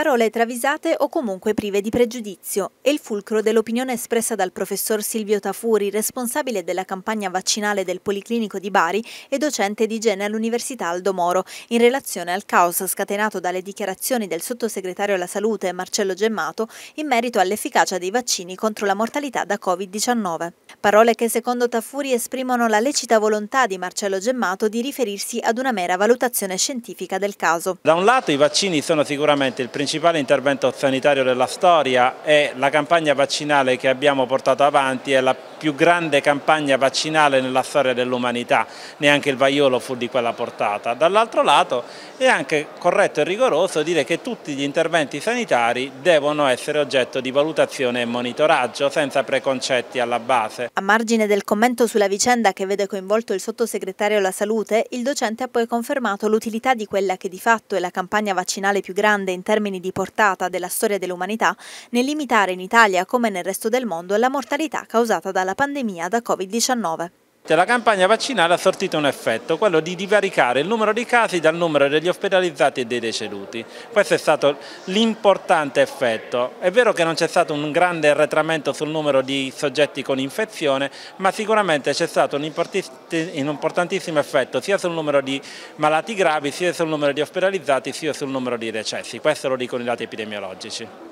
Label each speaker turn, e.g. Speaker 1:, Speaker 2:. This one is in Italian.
Speaker 1: parole travisate o comunque prive di pregiudizio. È il fulcro dell'opinione espressa dal professor Silvio Tafuri, responsabile della campagna vaccinale del Policlinico di Bari e docente di igiene all'Università Aldo Moro, in relazione al caos scatenato dalle dichiarazioni del sottosegretario alla salute Marcello Gemmato in merito all'efficacia dei vaccini contro la mortalità da Covid-19. Parole che secondo Taffuri esprimono la lecita volontà di Marcello Gemmato di riferirsi ad una mera valutazione scientifica del caso.
Speaker 2: Da un lato i vaccini sono sicuramente il principale intervento sanitario della storia e la campagna vaccinale che abbiamo portato avanti è la più grande campagna vaccinale nella storia dell'umanità, neanche il vaiolo fu di quella portata. Dall'altro lato è anche corretto e rigoroso dire che tutti gli interventi sanitari devono essere oggetto di valutazione e monitoraggio senza preconcetti alla base. A
Speaker 1: margine del commento sulla vicenda che vede coinvolto il sottosegretario alla salute, il docente ha poi confermato l'utilità di quella che di fatto è la campagna vaccinale più grande in termini di portata della storia dell'umanità nel limitare in Italia come nel resto del mondo la mortalità causata dalla pandemia da Covid-19
Speaker 2: la campagna vaccinale ha sortito un effetto, quello di divaricare il numero di casi dal numero degli ospedalizzati e dei deceduti. Questo è stato l'importante effetto. È vero che non c'è stato un grande arretramento sul numero di soggetti con infezione, ma sicuramente c'è stato un, importantissimo effetto sia sul numero di malati gravi, sia sul numero di ospedalizzati, sia sul numero di decessi. Questo lo dicono i dati epidemiologici.